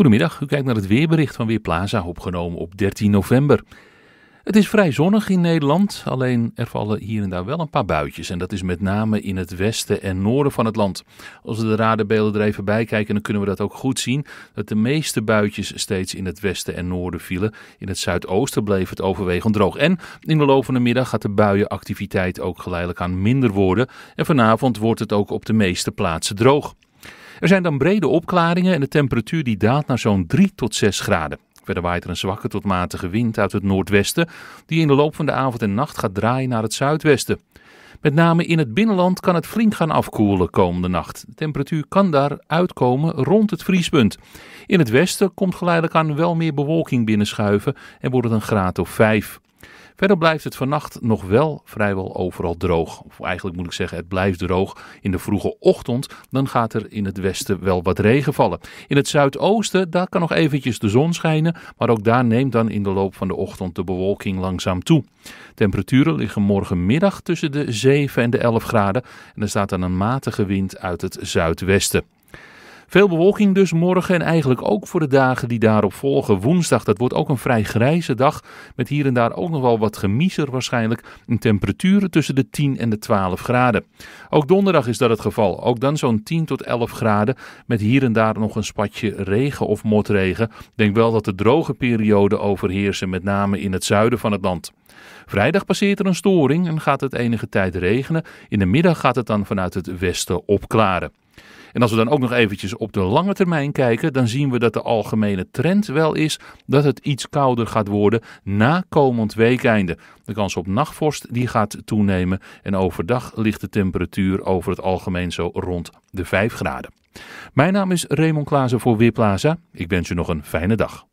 Goedemiddag, u kijkt naar het weerbericht van Weerplaza, opgenomen op 13 november. Het is vrij zonnig in Nederland, alleen er vallen hier en daar wel een paar buitjes. En dat is met name in het westen en noorden van het land. Als we de radarbeelden er even bij kijken, dan kunnen we dat ook goed zien. Dat de meeste buitjes steeds in het westen en noorden vielen. In het zuidoosten bleef het overwegend droog. En in de loop van de middag gaat de buienactiviteit ook geleidelijk aan minder worden. En vanavond wordt het ook op de meeste plaatsen droog. Er zijn dan brede opklaringen en de temperatuur die daalt naar zo'n 3 tot 6 graden. Verder waait er een zwakke tot matige wind uit het noordwesten, die in de loop van de avond en nacht gaat draaien naar het zuidwesten. Met name in het binnenland kan het flink gaan afkoelen komende nacht. De temperatuur kan daar uitkomen rond het vriespunt. In het westen komt geleidelijk aan wel meer bewolking binnenschuiven en wordt het een graad of 5. Verder blijft het vannacht nog wel vrijwel overal droog. Of eigenlijk moet ik zeggen, het blijft droog in de vroege ochtend. Dan gaat er in het westen wel wat regen vallen. In het zuidoosten, daar kan nog eventjes de zon schijnen. Maar ook daar neemt dan in de loop van de ochtend de bewolking langzaam toe. Temperaturen liggen morgenmiddag tussen de 7 en de 11 graden. En er staat dan een matige wind uit het zuidwesten. Veel bewolking dus morgen en eigenlijk ook voor de dagen die daarop volgen. Woensdag, dat wordt ook een vrij grijze dag met hier en daar ook nog wel wat gemiezer waarschijnlijk. Een temperaturen tussen de 10 en de 12 graden. Ook donderdag is dat het geval. Ook dan zo'n 10 tot 11 graden met hier en daar nog een spatje regen of motregen. Denk wel dat de droge perioden overheersen, met name in het zuiden van het land. Vrijdag passeert er een storing en gaat het enige tijd regenen. In de middag gaat het dan vanuit het westen opklaren. En als we dan ook nog eventjes op de lange termijn kijken, dan zien we dat de algemene trend wel is dat het iets kouder gaat worden na komend weekende. De kans op nachtvorst die gaat toenemen en overdag ligt de temperatuur over het algemeen zo rond de 5 graden. Mijn naam is Raymond Klaassen voor Weerplaza. Ik wens u nog een fijne dag.